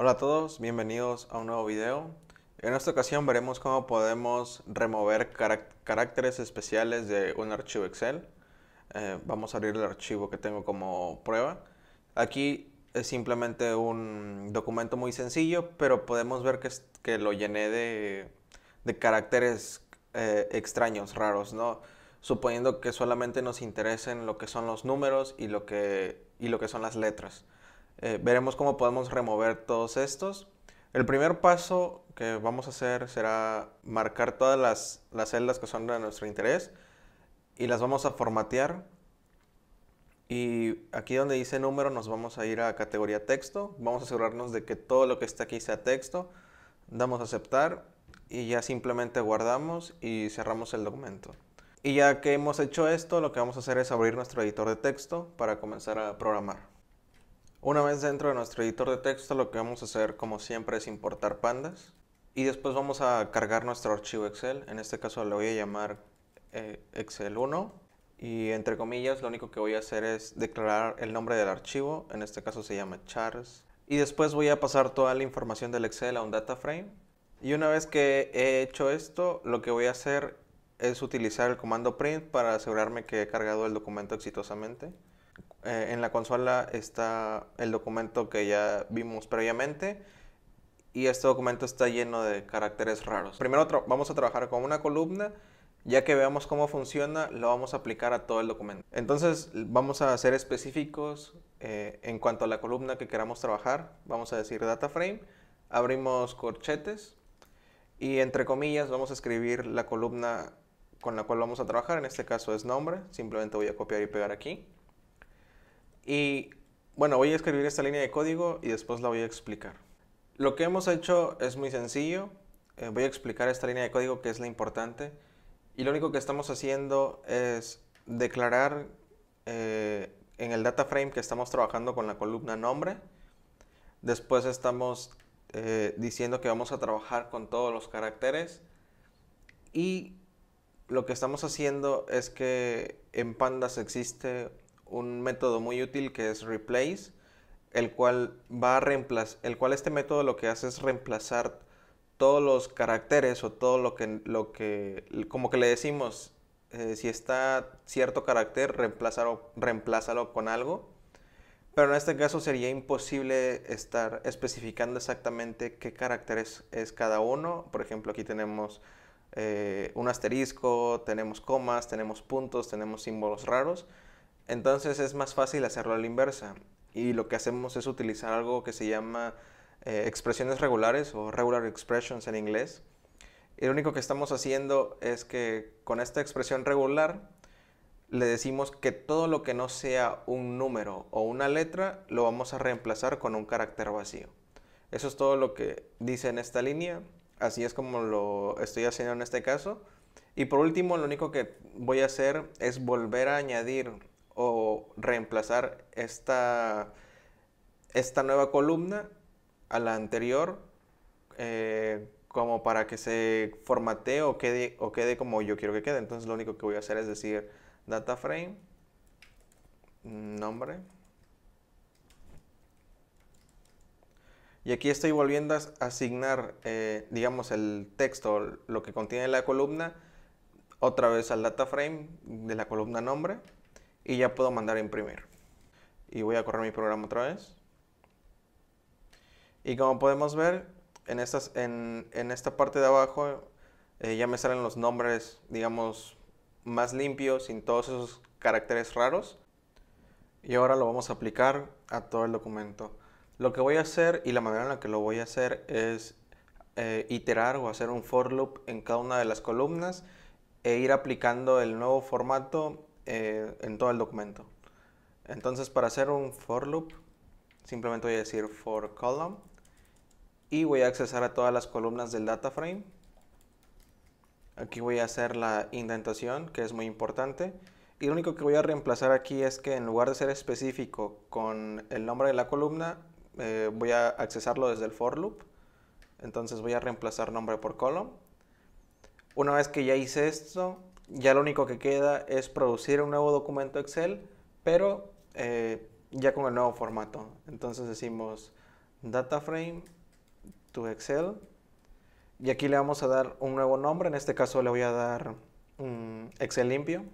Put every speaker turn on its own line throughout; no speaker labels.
Hola a todos, bienvenidos a un nuevo video. En esta ocasión veremos cómo podemos remover caracteres especiales de un archivo Excel. Eh, vamos a abrir el archivo que tengo como prueba. Aquí es simplemente un documento muy sencillo, pero podemos ver que, que lo llené de, caracteres eh, extraños, raros, ¿no? Suponiendo que solamente nos interesen lo que son los números y y lo que son las letras. Eh, veremos cómo podemos remover todos estos. El primer paso que vamos a hacer será marcar todas las, las celdas que son de nuestro interés y las vamos a formatear. Y aquí donde dice número nos vamos a ir a categoría texto. Vamos a asegurarnos de que todo lo que está aquí sea texto. Damos a aceptar y ya simplemente guardamos y cerramos el documento. Y ya que hemos hecho esto, lo que vamos a hacer es abrir nuestro editor de texto para comenzar a programar. Una vez dentro de nuestro editor de texto lo que vamos a hacer como siempre es importar pandas y después vamos a cargar nuestro archivo Excel, en este caso lo voy a llamar eh, Excel 1 y entre comillas lo único que voy a hacer es declarar el nombre del archivo, en este caso se llama Charles y después voy a pasar toda la información del Excel a un data frame y una vez que he hecho esto lo que voy a hacer es utilizar el comando print para asegurarme que he cargado el documento exitosamente. Eh, en la consola está el documento que ya vimos previamente y este documento está lleno de caracteres raros. Primero vamos a trabajar con una columna, ya que veamos cómo funciona, lo vamos a aplicar a todo el documento. Entonces vamos a ser específicos eh, en cuanto a la columna que queramos trabajar, vamos a decir data frame, abrimos corchetes y entre comillas vamos a escribir la columna con la cual vamos a trabajar, en este caso es nombre, simplemente voy a copiar y pegar aquí. Y bueno, voy a escribir esta línea de código y después la voy a explicar. Lo que hemos hecho es muy sencillo. Eh, voy a explicar esta línea de código que es la importante. Y lo único que estamos haciendo es declarar eh, en el data frame que estamos trabajando con la columna nombre. Después estamos eh, diciendo que vamos a trabajar con todos los caracteres. Y lo que estamos haciendo es que en pandas existe un método muy útil que es replace, el cual va a el cual este método lo que hace es reemplazar todos los caracteres o todo lo que, lo como que le decimos, eh, si está cierto carácter, reemplázalo, reemplázalo con algo. Pero en este caso sería imposible estar especificando exactamente qué caracteres es cada uno. Por ejemplo, aquí tenemos eh, un asterisco, tenemos comas, tenemos puntos, tenemos símbolos raros. Entonces es más fácil hacerlo a la inversa. Y lo que hacemos es utilizar algo que se llama eh, expresiones regulares o regular expressions en inglés. Y lo único que estamos haciendo es que con esta expresión regular le decimos que todo lo que no sea un número o una letra lo vamos a reemplazar con un carácter vacío. Eso es todo lo que dice en esta línea. Así es como lo estoy haciendo en este caso. Y por último, lo único que voy a hacer es volver a añadir o reemplazar esta, esta nueva columna a la anterior eh, como para que se formatee o quede, o quede como yo quiero que quede. Entonces lo único que voy a hacer es decir data frame, nombre. Y aquí estoy volviendo a asignar, eh, digamos, el texto, lo que contiene la columna, otra vez al data frame de la columna nombre y ya puedo mandar a imprimir. Y voy a correr mi programa otra vez. Y como podemos ver, en, estas, en, esta parte de abajo eh, ya me salen los nombres, digamos, más limpios, sin todos esos caracteres raros. Y ahora lo vamos a aplicar a todo el documento. Lo que voy a hacer y la manera en la que lo voy a hacer es eh, iterar o hacer un for loop en cada una de las columnas e ir aplicando el nuevo formato eh, en todo el documento. Entonces, para hacer un for loop, simplemente voy a decir for column y voy a accesar a todas las columnas del data frame. Aquí voy a hacer la indentación, que es muy importante. Y lo único que voy a reemplazar aquí es que en lugar de ser específico con el nombre de la columna, eh, voy a accesarlo desde el for loop. Entonces voy a reemplazar nombre por column. Una vez que ya hice esto, ya lo único que queda es producir un nuevo documento Excel, pero eh, ya con el nuevo formato. Entonces decimos data frame to Excel y aquí le vamos a dar un nuevo nombre, en este caso le voy a dar un mm, Excel limpio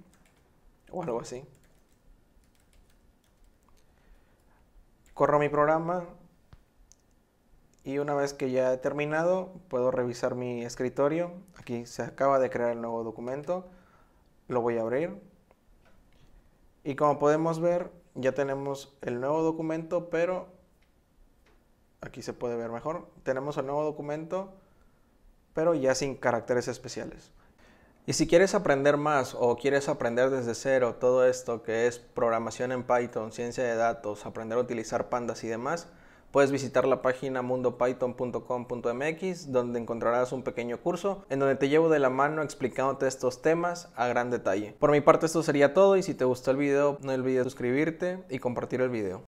o algo así. Corro mi programa y una vez que ya he terminado puedo revisar mi escritorio. Aquí se acaba de crear el nuevo documento lo voy a abrir. Y como podemos ver, ya tenemos el nuevo documento, pero aquí se puede ver mejor. Tenemos el nuevo documento, pero ya sin caracteres especiales. Y si quieres aprender más o quieres aprender desde cero todo esto que es programación en Python, ciencia de datos, aprender a utilizar pandas y demás, puedes visitar la página mundopython.com.mx donde encontrarás un pequeño curso en donde te llevo de la mano explicándote estos temas a gran detalle. Por mi parte esto sería todo y si te gustó el video no olvides suscribirte y compartir el video.